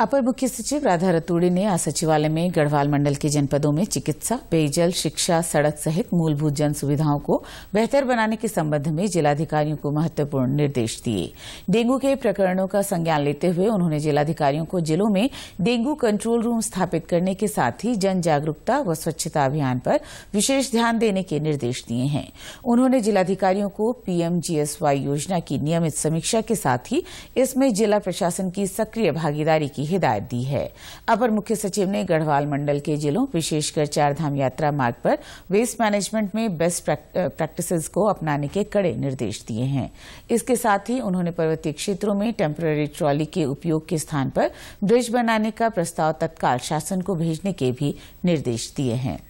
अपर मुख्य सचिव राधा रतूड़ी ने आज सचिवालय में गढ़वाल मंडल के जनपदों में चिकित्सा पेयजल शिक्षा सड़क सहित मूलभूत जन सुविधाओं को बेहतर बनाने के संबंध में जिलाधिकारियों को महत्वपूर्ण निर्देश दिए डेंगू के प्रकरणों का संज्ञान लेते हुए उन्होंने जिलाधिकारियों को जिलों में डेंगू कंट्रोल रूम स्थापित करने के साथ ही जन जागरूकता व स्वच्छता अभियान पर विशेष ध्यान देने के निर्देश दिए हैं उन्होंने जिलाधिकारियों को पीएमजीएसवाई योजना की नियमित समीक्षा के साथ ही इसमें जिला प्रशासन की सक्रिय भागीदारी की हिदायत दी है अपर मुख्य सचिव ने गढ़वाल मंडल के जिलों विशेषकर चारधाम यात्रा मार्ग पर वेस्ट मैनेजमेंट में बेस्ट प्रैक्टिस को अपनाने के कड़े निर्देश दिए हैं इसके साथ ही उन्होंने पर्वतीय क्षेत्रों में टेम्पररी ट्रॉली के उपयोग के स्थान पर ब्रिज बनाने का प्रस्ताव तत्काल शासन को भेजने के भी निर्देश दिए हैं